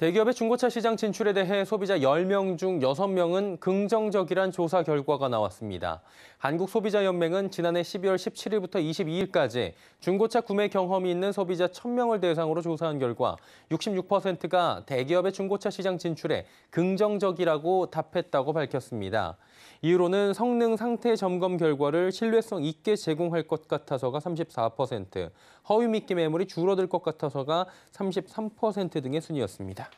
대기업의 중고차 시장 진출에 대해 소비자 10명 중 6명은 긍정적이란 조사 결과가 나왔습니다. 한국소비자연맹은 지난해 12월 17일부터 22일까지 중고차 구매 경험이 있는 소비자 1000명을 대상으로 조사한 결과 66%가 대기업의 중고차 시장 진출에 긍정적이라고 답했다고 밝혔습니다. 이유로는 성능 상태 점검 결과를 신뢰성 있게 제공할 것 같아서가 34%, 허위 믿기 매물이 줄어들 것 같아서가 33% 등의 순이었습니다.